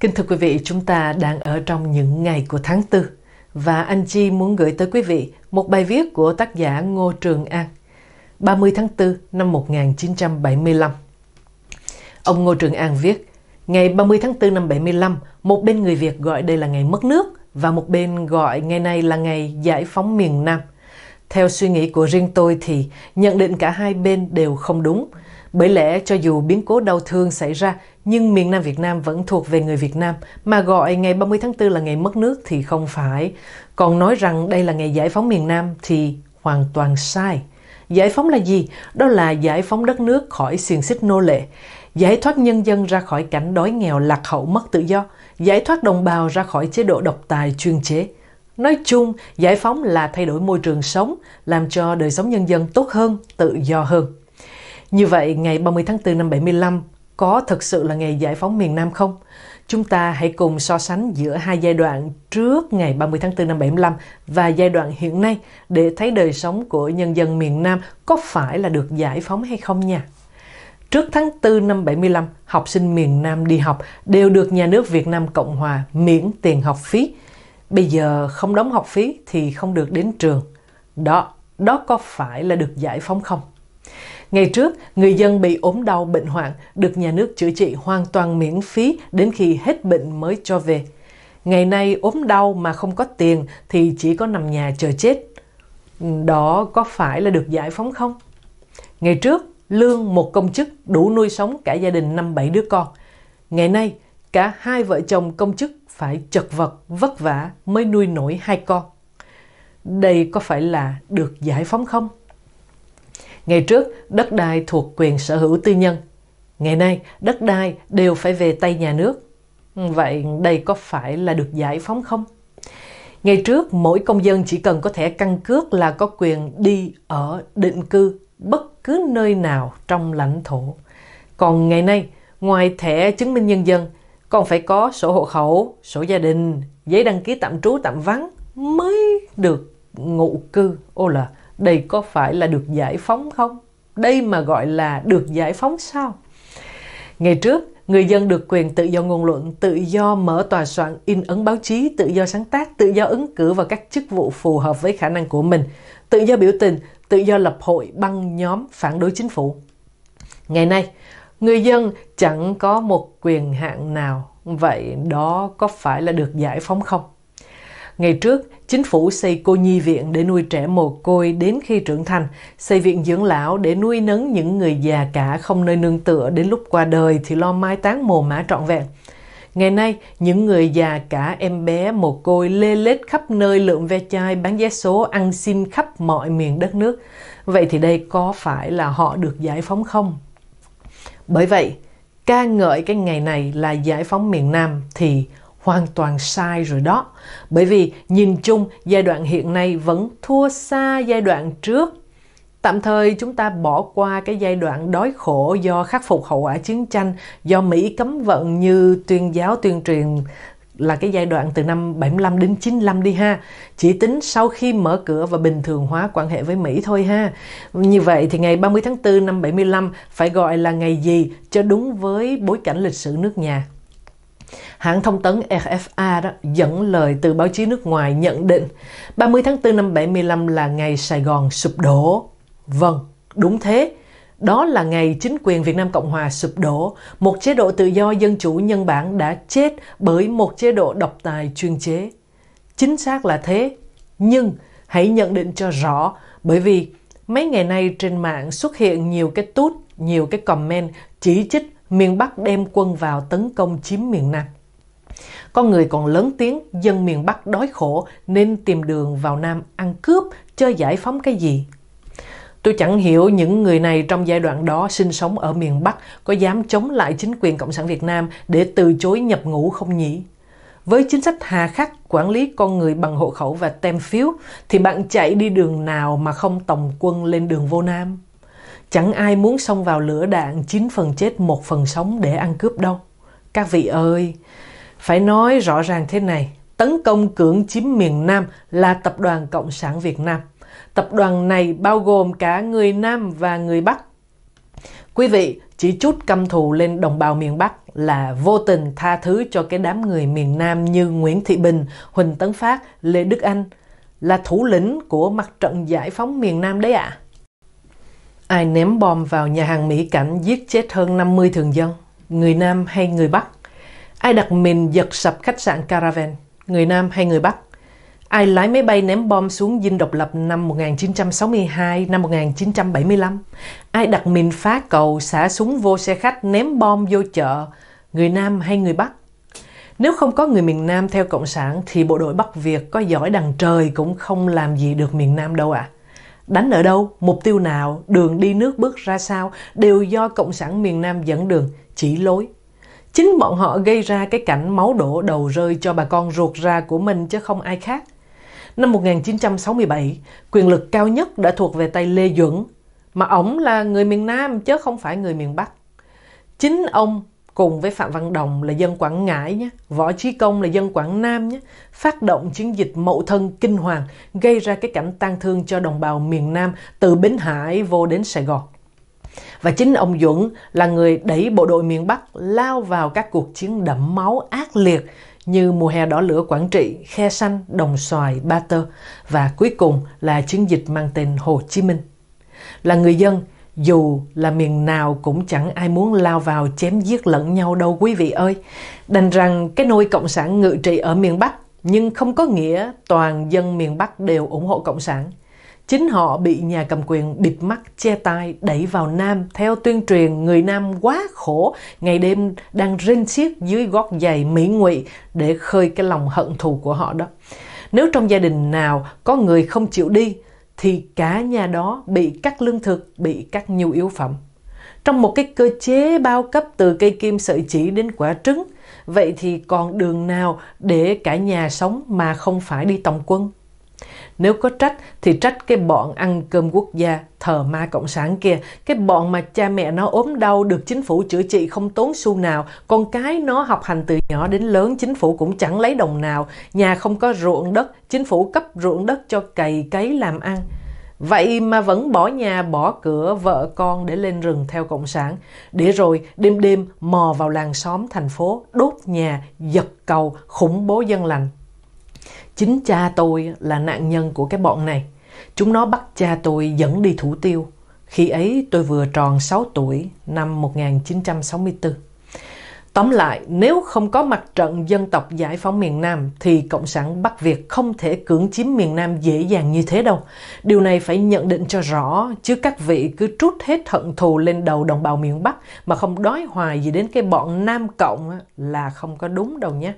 Kính thưa quý vị, chúng ta đang ở trong những ngày của tháng 4 và anh Chi muốn gửi tới quý vị một bài viết của tác giả Ngô Trường An, 30 tháng 4 năm 1975. Ông Ngô Trường An viết, Ngày 30 tháng 4 năm 75, một bên người Việt gọi đây là ngày mất nước, và một bên gọi ngày này là ngày giải phóng miền Nam. Theo suy nghĩ của riêng tôi thì nhận định cả hai bên đều không đúng. Bởi lẽ cho dù biến cố đau thương xảy ra nhưng miền Nam Việt Nam vẫn thuộc về người Việt Nam mà gọi ngày 30 tháng 4 là ngày mất nước thì không phải. Còn nói rằng đây là ngày giải phóng miền Nam thì hoàn toàn sai. Giải phóng là gì? Đó là giải phóng đất nước khỏi xiềng xích nô lệ giải thoát nhân dân ra khỏi cảnh đói nghèo lạc hậu mất tự do, giải thoát đồng bào ra khỏi chế độ độc tài chuyên chế. Nói chung, giải phóng là thay đổi môi trường sống, làm cho đời sống nhân dân tốt hơn, tự do hơn. Như vậy, ngày 30 tháng 4 năm 75 có thực sự là ngày giải phóng miền Nam không? Chúng ta hãy cùng so sánh giữa hai giai đoạn trước ngày 30 tháng 4 năm 75 và giai đoạn hiện nay để thấy đời sống của nhân dân miền Nam có phải là được giải phóng hay không nha. Trước tháng 4 năm 75, học sinh miền Nam đi học đều được nhà nước Việt Nam Cộng Hòa miễn tiền học phí. Bây giờ không đóng học phí thì không được đến trường. Đó, đó có phải là được giải phóng không? Ngày trước, người dân bị ốm đau bệnh hoạn được nhà nước chữa trị hoàn toàn miễn phí đến khi hết bệnh mới cho về. Ngày nay ốm đau mà không có tiền thì chỉ có nằm nhà chờ chết. Đó có phải là được giải phóng không? Ngày trước, lương một công chức đủ nuôi sống cả gia đình năm bảy đứa con. Ngày nay, cả hai vợ chồng công chức phải chật vật, vất vả mới nuôi nổi hai con. Đây có phải là được giải phóng không? Ngày trước, đất đai thuộc quyền sở hữu tư nhân. Ngày nay, đất đai đều phải về tay nhà nước. Vậy đây có phải là được giải phóng không? Ngày trước, mỗi công dân chỉ cần có thẻ căn cước là có quyền đi ở định cư bất cứ nơi nào trong lãnh thổ. Còn ngày nay, ngoài thẻ chứng minh nhân dân, còn phải có sổ hộ khẩu, sổ gia đình, giấy đăng ký tạm trú tạm vắng mới được ngụ cư. Ô là, đây có phải là được giải phóng không? Đây mà gọi là được giải phóng sao? Ngày trước, người dân được quyền tự do ngôn luận, tự do mở tòa soạn, in ấn báo chí, tự do sáng tác, tự do ứng cử vào các chức vụ phù hợp với khả năng của mình, tự do biểu tình, tự do lập hội băng nhóm phản đối chính phủ. Ngày nay, người dân chẳng có một quyền hạn nào, vậy đó có phải là được giải phóng không? Ngày trước, chính phủ xây cô nhi viện để nuôi trẻ mồ côi đến khi trưởng thành, xây viện dưỡng lão để nuôi nấng những người già cả không nơi nương tựa đến lúc qua đời thì lo mai táng mồ mã trọn vẹn. Ngày nay, những người già cả em bé mồ côi lê lết khắp nơi lượm ve chai bán vé số ăn xin khắp mọi miền đất nước. Vậy thì đây có phải là họ được giải phóng không? Bởi vậy, ca ngợi cái ngày này là giải phóng miền Nam thì hoàn toàn sai rồi đó. Bởi vì nhìn chung giai đoạn hiện nay vẫn thua xa giai đoạn trước Tạm thời chúng ta bỏ qua cái giai đoạn đói khổ do khắc phục hậu quả chiến tranh do Mỹ cấm vận như tuyên giáo tuyên truyền là cái giai đoạn từ năm 75 đến 95 đi ha. Chỉ tính sau khi mở cửa và bình thường hóa quan hệ với Mỹ thôi ha. Như vậy thì ngày 30 tháng 4 năm 75 phải gọi là ngày gì cho đúng với bối cảnh lịch sử nước nhà. Hãng thông tấn RFA đó dẫn lời từ báo chí nước ngoài nhận định 30 tháng 4 năm 75 là ngày Sài Gòn sụp đổ Vâng, đúng thế. Đó là ngày chính quyền Việt Nam Cộng Hòa sụp đổ, một chế độ tự do dân chủ nhân bản đã chết bởi một chế độ độc tài chuyên chế. Chính xác là thế, nhưng hãy nhận định cho rõ bởi vì mấy ngày nay trên mạng xuất hiện nhiều cái tút, nhiều cái comment chỉ trích miền Bắc đem quân vào tấn công chiếm miền Nam. Con người còn lớn tiếng dân miền Bắc đói khổ nên tìm đường vào Nam ăn cướp, chơi giải phóng cái gì, Tôi chẳng hiểu những người này trong giai đoạn đó sinh sống ở miền Bắc có dám chống lại chính quyền Cộng sản Việt Nam để từ chối nhập ngũ không nhỉ? Với chính sách hà khắc quản lý con người bằng hộ khẩu và tem phiếu thì bạn chạy đi đường nào mà không tổng quân lên đường vô Nam? Chẳng ai muốn xông vào lửa đạn 9 phần chết một phần sống để ăn cướp đâu. Các vị ơi, phải nói rõ ràng thế này, tấn công cưỡng chiếm miền Nam là Tập đoàn Cộng sản Việt Nam. Tập đoàn này bao gồm cả người Nam và người Bắc. Quý vị, chỉ chút căm thù lên đồng bào miền Bắc là vô tình tha thứ cho cái đám người miền Nam như Nguyễn Thị Bình, Huỳnh Tấn Phát, Lê Đức Anh là thủ lĩnh của mặt trận giải phóng miền Nam đấy ạ. À. Ai ném bom vào nhà hàng Mỹ Cảnh giết chết hơn 50 thường dân, người Nam hay người Bắc? Ai đặt mình giật sập khách sạn Caravan, người Nam hay người Bắc? Ai lái máy bay ném bom xuống dinh độc lập năm 1962, năm 1975? Ai đặt mìn phá cầu, xả súng vô xe khách, ném bom vô chợ? Người Nam hay người Bắc? Nếu không có người miền Nam theo Cộng sản thì bộ đội Bắc Việt có giỏi đằng trời cũng không làm gì được miền Nam đâu ạ. À. Đánh ở đâu, mục tiêu nào, đường đi nước bước ra sao đều do Cộng sản miền Nam dẫn đường, chỉ lối. Chính bọn họ gây ra cái cảnh máu đổ đầu rơi cho bà con ruột ra của mình chứ không ai khác. Năm 1967, quyền lực cao nhất đã thuộc về tay Lê Duẩn, mà ổng là người miền Nam chứ không phải người miền Bắc. Chính ông cùng với Phạm Văn Đồng là dân Quảng Ngãi nhé, Võ Trí Công là dân Quảng Nam nhé, phát động chiến dịch mậu thân kinh hoàng gây ra cái cảnh tang thương cho đồng bào miền Nam từ Bến Hải vô đến Sài Gòn. Và chính ông Duẩn là người đẩy bộ đội miền Bắc lao vào các cuộc chiến đẫm máu ác liệt như mùa hè đỏ lửa Quảng Trị, Khe Sanh, Đồng Xoài, Ba Tơ và cuối cùng là chiến dịch mang tên Hồ Chí Minh. Là người dân, dù là miền nào cũng chẳng ai muốn lao vào chém giết lẫn nhau đâu quý vị ơi. Đành rằng cái nôi cộng sản ngự trị ở miền Bắc nhưng không có nghĩa toàn dân miền Bắc đều ủng hộ cộng sản. Chính họ bị nhà cầm quyền bịt mắt che tai đẩy vào Nam theo tuyên truyền người Nam quá khổ, ngày đêm đang rên xiết dưới gót giày mỹ ngụy để khơi cái lòng hận thù của họ đó. Nếu trong gia đình nào có người không chịu đi thì cả nhà đó bị cắt lương thực, bị cắt nhu yếu phẩm. Trong một cái cơ chế bao cấp từ cây kim sợi chỉ đến quả trứng, vậy thì còn đường nào để cả nhà sống mà không phải đi tổng quân? Nếu có trách thì trách cái bọn ăn cơm quốc gia thờ ma cộng sản kia, cái bọn mà cha mẹ nó ốm đau được chính phủ chữa trị không tốn xu nào, con cái nó học hành từ nhỏ đến lớn chính phủ cũng chẳng lấy đồng nào, nhà không có ruộng đất, chính phủ cấp ruộng đất cho cày cấy làm ăn. Vậy mà vẫn bỏ nhà, bỏ cửa, vợ con để lên rừng theo Cộng sản. Để rồi đêm đêm mò vào làng xóm thành phố, đốt nhà, giật cầu, khủng bố dân lành chính cha tôi là nạn nhân của cái bọn này. Chúng nó bắt cha tôi dẫn đi thủ tiêu. Khi ấy tôi vừa tròn 6 tuổi năm 1964. Tóm lại, nếu không có mặt trận dân tộc giải phóng miền Nam thì Cộng sản Bắc Việt không thể cưỡng chiếm miền Nam dễ dàng như thế đâu. Điều này phải nhận định cho rõ, chứ các vị cứ trút hết hận thù lên đầu đồng bào miền Bắc mà không đói hoài gì đến cái bọn Nam Cộng là không có đúng đâu nhé.